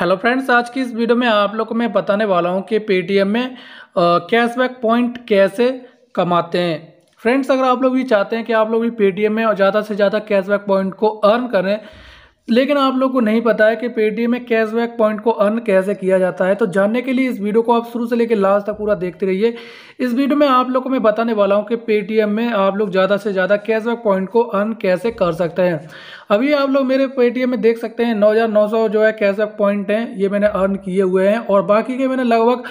hello friends आज की इस वीडियो में आप लोग को मैं बताने वाला हूं कि पेटीएम में कैशबैक पॉइंट कैसे कमाते हैं फ्रेंड्स अगर आप लोग भी चाहते हैं कि आप लोग भी पेटीएम में ज़्यादा से ज़्यादा कैशबैक पॉइंट को अर्न करें लेकिन आप लोग को नहीं पता है कि पेटीएम में कैशबैक पॉइंट को अर्न कैसे किया जाता है तो जानने के लिए इस वीडियो को आप शुरू से लेकर लास्ट तक पूरा देखते रहिए इस वीडियो में आप लोग को मैं बताने वाला हूँ कि पेटीएम में आप लोग ज़्यादा से ज़्यादा कैशबैक पॉइंट को अर्न कैसे कर सकते हैं अभी आप लोग मेरे पेटीएम में देख सकते हैं नौ जो है कैशबैक पॉइंट हैं ये मैंने अर्न किए हुए हैं और बाकी के मैंने लगभग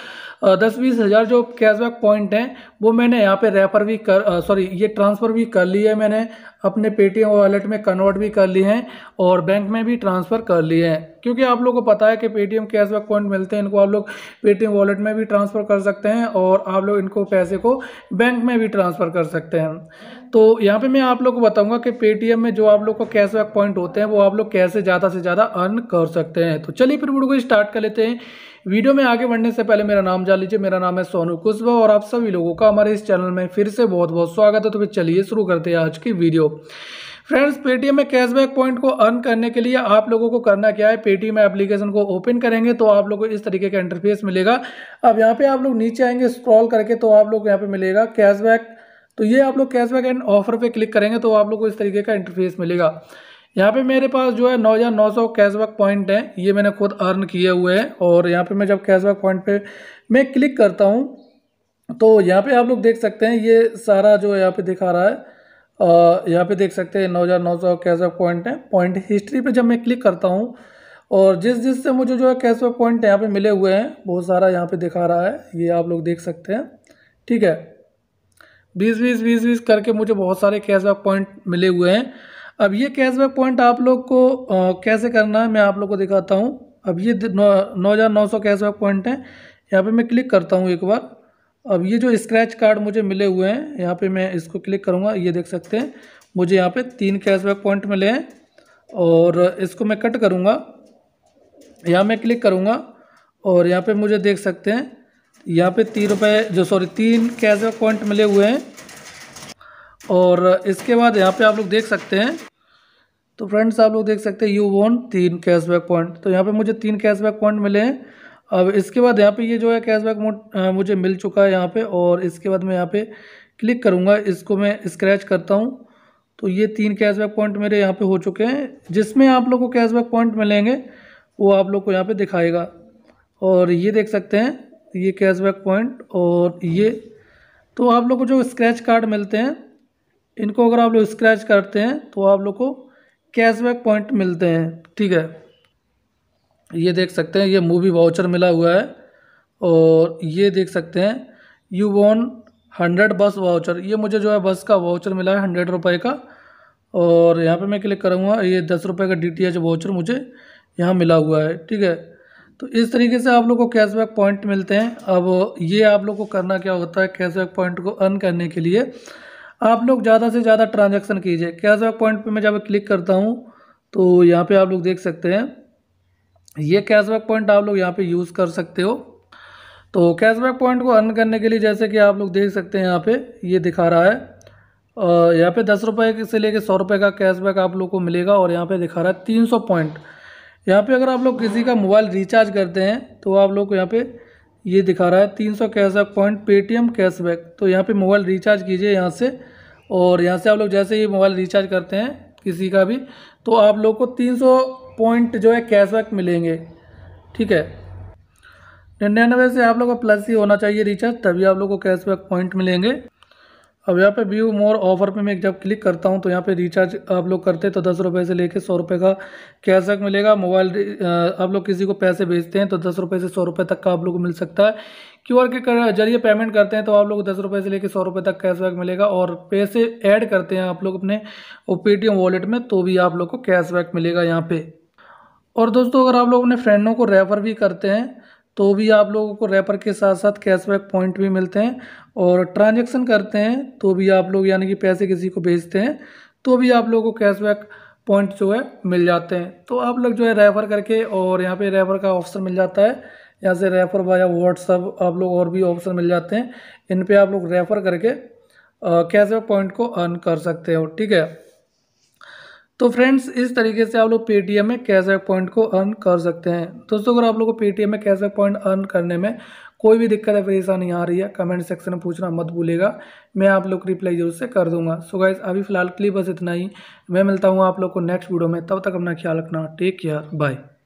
दस बीस हज़ार जो कैशबैक पॉइंट हैं वो मैंने यहाँ पे रेफर भी कर सॉरी ये ट्रांसफ़र भी कर लिए है मैंने अपने पेटीएम वॉलेट में कन्वर्ट भी कर लिए हैं और बैंक में भी ट्रांसफ़र कर लिए हैं क्योंकि आप लोगों को पता है कि पेटीएम कैशबैक पॉइंट मिलते हैं इनको आप लोग पेटीएम वॉलेट में भी ट्रांसफ़र कर सकते हैं और आप लोग इनको पैसे को बैंक में भी ट्रांसफ़र कर सकते हैं तो यहाँ पे मैं आप लोग को बताऊंगा कि पेटीएम में जो आप लोग को कैशबैक पॉइंट होते हैं वो आप लोग कैसे ज़्यादा से ज़्यादा अर्न कर सकते हैं तो चलिए फिर वीडियो को स्टार्ट कर लेते हैं वीडियो में आगे बढ़ने से पहले मेरा नाम जान लीजिए मेरा नाम है सोनू कुशवा और आप सभी लोगों का हमारे इस चैनल में फिर से बहुत बहुत स्वागत है तो फिर चलिए शुरू करते हैं आज की वीडियो फ्रेंड्स पेटीएम में कैशबैक पॉइंट को अर्न करने के लिए आप लोगों को करना क्या है पेटीएम एप्लीकेशन को ओपन करेंगे तो आप लोगों को इस तरीके का इंटरफेस मिलेगा अब यहाँ पे आप लोग नीचे आएंगे स्क्रॉल करके तो आप लोग यहाँ पे मिलेगा कैशबैक तो ये आप लोग कैशबैक एंड ऑफर पे क्लिक करेंगे तो आप लोग को इस तरीके का इंटरफेस मिलेगा यहाँ पे मेरे पास जो है नौ हज़ार नौ सौ कैशबैक पॉइंट है ये मैंने खुद अर्न किए हुए हैं और यहाँ पे मैं जब कैशबैक पॉइंट पे मैं क्लिक करता हूँ तो यहाँ पे आप लोग देख सकते हैं ये सारा जो यहाँ पे दिखा रहा है यहाँ पे देख सकते हैं नौ हज़ार नौ सौ कैशबैक पॉइंट है पॉइंट हिस्ट्री पर जब मैं क्लिक करता हूँ और जिस जिस से मुझे जो है कैशबैक पॉइंट यहाँ पर मिले हुए हैं बहुत सारा यहाँ पर दिखा रहा है ये आप लोग देख सकते हैं ठीक है बीस बीस बीस बीस करके मुझे बहुत सारे कैशबैक पॉइंट मिले हुए हैं अब ये कैशबैक पॉइंट आप लोग को आ, कैसे करना है मैं आप लोग को दिखाता हूँ अब ये नौ हज़ार नौ सौ कैशबैक पॉइंट हैं यहाँ पे मैं क्लिक करता हूँ एक बार अब ये जो स्क्रैच कार्ड मुझे मिले हुए हैं यहाँ पे मैं इसको क्लिक करूँगा ये देख सकते हैं मुझे यहाँ पे तीन कैशबैक पॉइंट मिले हैं और इसको मैं कट करूँगा यहाँ मैं क्लिक करूँगा और यहाँ पर मुझे देख सकते हैं यहाँ पर तीन रुपये जो सॉरी तीन कैशबैक पॉइंट मिले हुए हैं और इसके बाद यहाँ पे आप लोग देख सकते हैं तो फ्रेंड्स आप लोग देख सकते हैं यू वन तीन कैशबैक पॉइंट तो यहाँ पे मुझे तीन कैशबैक पॉइंट मिले हैं अब इसके बाद यहाँ पे ये जो है कैशबैक मोड मुझे मिल चुका है यहाँ पे और इसके बाद मैं यहाँ पे क्लिक करूँगा इसको मैं स्क्रैच करता हूँ तो ये तीन कैशबैक पॉइंट मेरे यहाँ पे हो चुके हैं जिसमें आप लोग को कैशबैक पॉइंट मिलेंगे वो आप लोग को यहाँ पर दिखाएगा और ये देख सकते हैं ये कैशबैक पॉइंट और ये तो आप लोग को जो स्क्रैच कार्ड मिलते हैं इनको अगर आप लोग स्क्रैच करते हैं तो आप लोग को कैशबैक पॉइंट मिलते हैं ठीक है ये देख सकते हैं ये मूवी वाउचर मिला हुआ है और ये देख सकते हैं यू वॉन हंड्रेड बस वाउचर ये मुझे जो है बस का वाउचर मिला है हंड्रेड रुपये का और यहाँ पे मैं क्लिक करूँगा ये दस रुपये का डी टी एच वाउचर मुझे यहाँ मिला हुआ है ठीक है तो इस तरीके से आप लोग को कैशबैक पॉइंट मिलते हैं अब ये आप लोग को करना क्या होता है कैशबैक पॉइंट को अर्न करने के लिए आप लोग ज़्यादा से ज़्यादा ट्रांजेक्शन कीजिए कैशबैक पॉइंट पर मैं जब क्लिक करता हूँ तो यहाँ पर आप लोग देख सकते हैं ये कैशबैक पॉइंट आप लोग यहाँ पे यूज़ कर सकते हो तो कैशबैक पॉइंट को अर्न करने के लिए जैसे कि आप लोग देख सकते हैं यहाँ पे ये दिखा रहा है यहाँ पे दस रुपये से लेके सौ रुपये का कैशबैक आप लोग को मिलेगा और यहाँ पे दिखा रहा है तीन सौ पॉइंट यहाँ पे अगर आप लोग किसी का मोबाइल रिचार्ज करते हैं तो आप लोग को यहाँ पर ये दिखा रहा है तीन सौ कैशबैक पॉइंट पेटीएम कैशबैक तो यहाँ पे मोबाइल रिचार्ज कीजिए यहाँ से और यहाँ से आप लोग जैसे ही मोबाइल रिचार्ज करते हैं किसी का भी तो आप लोग को तीन सौ पॉइंट जो है कैशबैक मिलेंगे ठीक है निन्यानवे से आप लोग का प्लस ही होना चाहिए रिचार्ज तभी आप लोग को कैशबैक पॉइंट मिलेंगे अब यहाँ पे व्यू मोर ऑफर पे मैं जब क्लिक करता हूँ तो यहाँ पे रिचार्ज आप लोग करते हैं तो दस रुपये से लेके सौ रुपये का कैशबैक मिलेगा मोबाइल आप लोग किसी को पैसे भेजते हैं तो दस रुपये से सौ रुपये तक का आप लोग को मिल सकता है क्यू के जरिए पेमेंट करते हैं तो आप लोग दस रुपये से लेकर सौ रुपये तक कैशबैक मिलेगा और पैसे ऐड करते हैं आप लोग अपने पेटीएम वॉलेट में तो भी आप लोग को कैशबैक मिलेगा यहाँ पर और दोस्तों अगर आप लोग अपने फ्रेंडों को रेफर भी करते हैं तो भी आप लोगों को रेफर के साथ साथ कैशबैक पॉइंट भी मिलते हैं और ट्रांजेक्शन करते हैं तो भी आप लोग यानी कि पैसे किसी को भेजते हैं तो भी आप लोगों को कैशबैक पॉइंट जो है मिल जाते हैं तो आप लोग जो है रेफ़र करके और यहाँ पे रेफ़र का ऑप्शन मिल जाता है यहाँ से रेफ़र बाय व्हाट्सअप आप लोग और भी ऑप्शन मिल जाते हैं इन पर आप लोग रेफ़र करके कैशबैक पॉइंट को अर्न कर सकते हो ठीक है तो फ्रेंड्स इस तरीके से आप लोग पेटीएम में कैशबैक पॉइंट को अर्न कर सकते हैं दोस्तों अगर आप लोग को पेटीएम में कैशबैक पॉइंट अर्न करने में कोई भी दिक्कत या परेशानी आ रही है कमेंट सेक्शन में पूछना मत भूलेगा मैं आप लोग रिप्लाई जरूर से कर दूंगा सो गाइज अभी फिलहाल के लिए बस इतना ही मैं मिलता हूँ आप लोग को नेक्स्ट वीडियो में तब तक अपना ख्याल रखना टेक केयर बाय